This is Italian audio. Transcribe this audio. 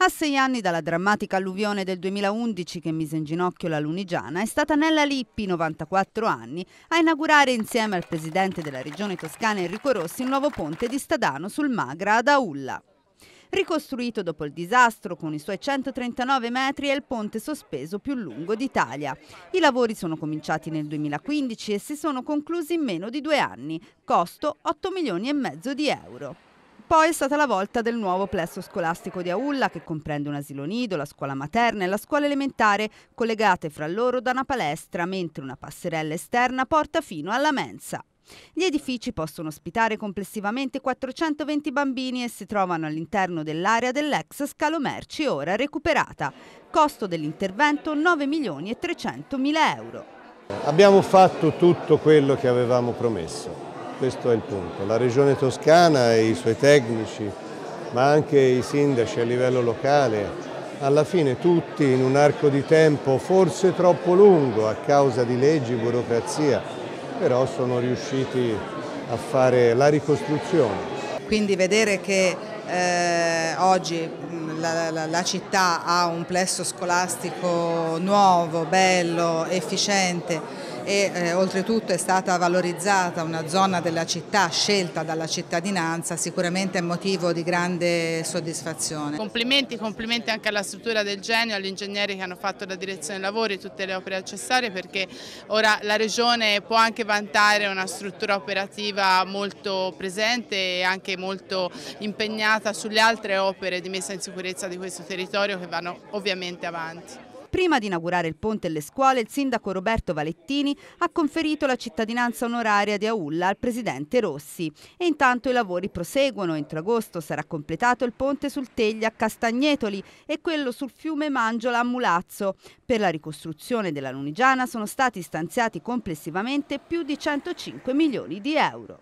A sei anni dalla drammatica alluvione del 2011 che mise in ginocchio la Lunigiana, è stata Nella Lippi, 94 anni, a inaugurare insieme al presidente della regione toscana Enrico Rossi il nuovo ponte di Stadano sul Magra ad Aulla. Ricostruito dopo il disastro con i suoi 139 metri è il ponte sospeso più lungo d'Italia. I lavori sono cominciati nel 2015 e si sono conclusi in meno di due anni, costo 8 milioni e mezzo di euro. Poi è stata la volta del nuovo plesso scolastico di Aulla che comprende un asilo nido, la scuola materna e la scuola elementare collegate fra loro da una palestra mentre una passerella esterna porta fino alla mensa. Gli edifici possono ospitare complessivamente 420 bambini e si trovano all'interno dell'area dell'ex scalo merci ora recuperata. Costo dell'intervento 9 milioni e 300 mila euro. Abbiamo fatto tutto quello che avevamo promesso questo è il punto. La regione toscana e i suoi tecnici, ma anche i sindaci a livello locale, alla fine tutti in un arco di tempo forse troppo lungo a causa di leggi, burocrazia, però sono riusciti a fare la ricostruzione. Quindi vedere che eh, oggi la, la, la, città ha un plesso scolastico nuovo, bello, efficiente, e eh, oltretutto è stata valorizzata una zona della città scelta dalla cittadinanza, sicuramente è motivo di grande soddisfazione. Complimenti, complimenti anche alla struttura del genio, agli ingegneri che hanno fatto la direzione dei lavori, tutte le opere accessorie perché ora la regione può anche vantare una struttura operativa molto presente e anche molto impegnata sulle altre opere di messa in sicurezza di questo territorio che vanno ovviamente avanti. Prima di inaugurare il ponte e le scuole, il sindaco Roberto Valettini ha conferito la cittadinanza onoraria di Aulla al presidente Rossi. E intanto i lavori proseguono. Entro agosto sarà completato il ponte sul Teglia a Castagnetoli e quello sul fiume Mangiola a Mulazzo. Per la ricostruzione della Lunigiana sono stati stanziati complessivamente più di 105 milioni di euro.